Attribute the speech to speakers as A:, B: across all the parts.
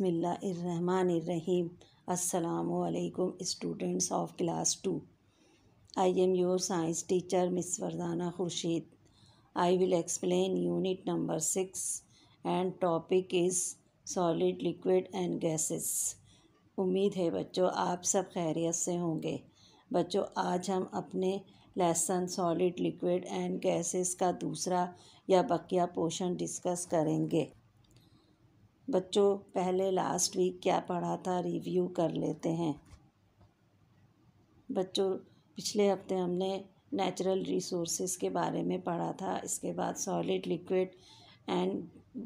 A: बिसमीम असलकुम students of class two I am your science teacher miss Wardana Khurshid I will explain unit number six and topic is solid liquid and gases उम्मीद है बच्चों आप सब खैरियत से होंगे बच्चों आज हम अपने lesson solid liquid and gases का दूसरा या बकिया पोर्शन डिस्कस करेंगे बच्चों पहले लास्ट वीक क्या पढ़ा था रिव्यू कर लेते हैं बच्चों पिछले हफ्ते हमने नेचुरल रिसोर्सेज के बारे में पढ़ा था इसके बाद सॉलिड लिक्विड एंड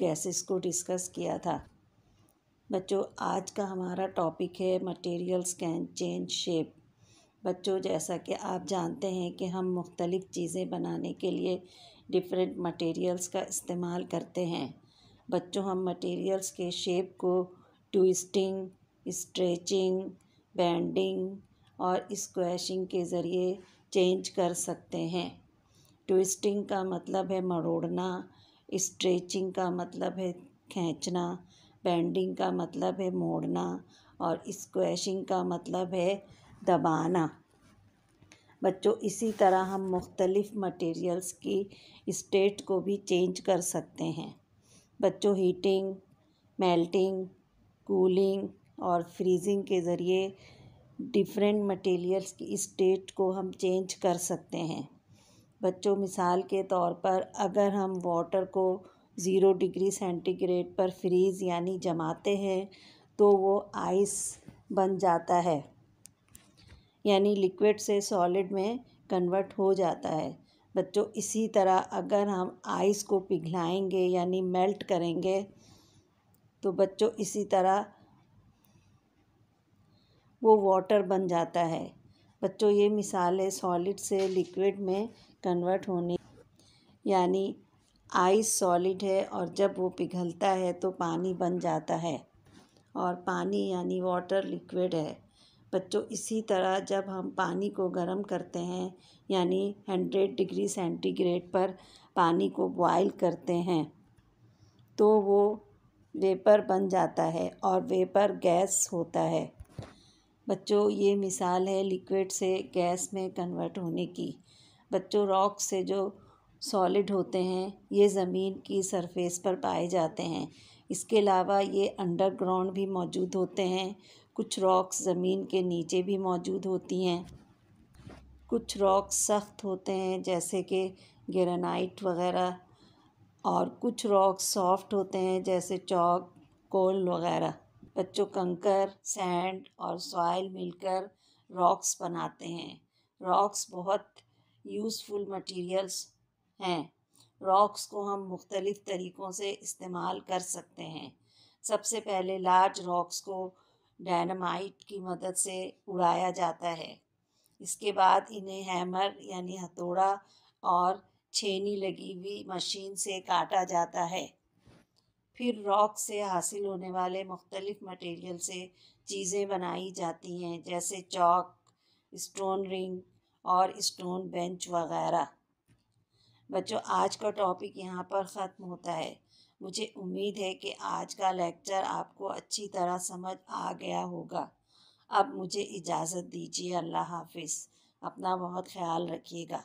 A: गैसेस को डिस्कस किया था बच्चों आज का हमारा टॉपिक है मटेरियल्स कैन चेंज शेप बच्चों जैसा कि आप जानते हैं कि हम मुख्तलिफ़ चीज़ें बनाने के लिए डिफरेंट मटेरियल्स का इस्तेमाल करते हैं बच्चों हम मटेरियल्स के शेप को ट्विस्टिंग स्ट्रेचिंग बैंडिंग और स्क्वैशिंग के ज़रिए चेंज कर सकते हैं ट्विस्टिंग का मतलब है मरोड़ना स्ट्रेचिंग का मतलब है खींचना बैंडिंग का मतलब है मोड़ना और स्क्वैशिंग का मतलब है दबाना बच्चों इसी तरह हम मुख्तलिफ़ मटेरियल्स की स्टेट को भी चेंज कर सकते हैं बच्चों हीटिंग मेल्टिंग कूलिंग और फ्रीजिंग के ज़रिए डिफरेंट मटेरियल्स की स्टेट को हम चेंज कर सकते हैं बच्चों मिसाल के तौर पर अगर हम वाटर को ज़ीरो डिग्री सेंटीग्रेड पर फ्रीज़ यानी जमाते हैं तो वो आइस बन जाता है यानी लिक्विड से सॉलिड में कन्वर्ट हो जाता है बच्चों तो इसी तरह अगर हम आइस को पिघलाएंगे यानी मेल्ट करेंगे तो बच्चों इसी तरह वो वाटर बन जाता है बच्चों ये मिसाल है सॉलिड से लिक्विड में कन्वर्ट होने यानी आइस सॉलिड है और जब वो पिघलता है तो पानी बन जाता है और पानी यानी वाटर लिक्विड है बच्चों तो इसी तरह जब हम पानी को गर्म करते हैं यानी हंड्रेड डिग्री सेंटीग्रेड पर पानी को बॉयल करते हैं तो वो वेपर बन जाता है और वेपर गैस होता है बच्चों ये मिसाल है लिक्विड से गैस में कन्वर्ट होने की बच्चों रॉक से जो सॉलिड होते हैं ये ज़मीन की सरफेस पर पाए जाते हैं इसके अलावा ये अंडरग्राउंड भी मौजूद होते हैं कुछ रॉक्स ज़मीन के नीचे भी मौजूद होती हैं कुछ रॉक्स सख्त होते हैं जैसे कि ग्रेनाइट वगैरह और कुछ रॉक्स सॉफ्ट होते हैं जैसे चौक कोल वगैरह बच्चों कंकर सैंड और सॉइल मिलकर रॉक्स बनाते हैं रॉक्स बहुत यूज़फुल मटेरियल्स हैं रॉक्स को हम मुख्तलिफ़ तरीक़ों से इस्तेमाल कर सकते हैं सबसे पहले लार्ज रॉक्स को डायनामाइट की मदद से उड़ाया जाता है इसके बाद इन्हें हैमर यानी हथौड़ा और छेनी लगी हुई मशीन से काटा जाता है फिर रॉक से हासिल होने वाले मुख्तलिफ मटेरियल से चीज़ें बनाई जाती हैं जैसे चौक स्टोन रिंग और स्टोन बेंच वगैरह बच्चों आज का टॉपिक यहाँ पर ख़त्म होता है मुझे उम्मीद है कि आज का लेक्चर आपको अच्छी तरह समझ आ गया होगा अब मुझे इजाज़त दीजिए अल्लाह हाफिज़ अपना बहुत ख्याल रखिएगा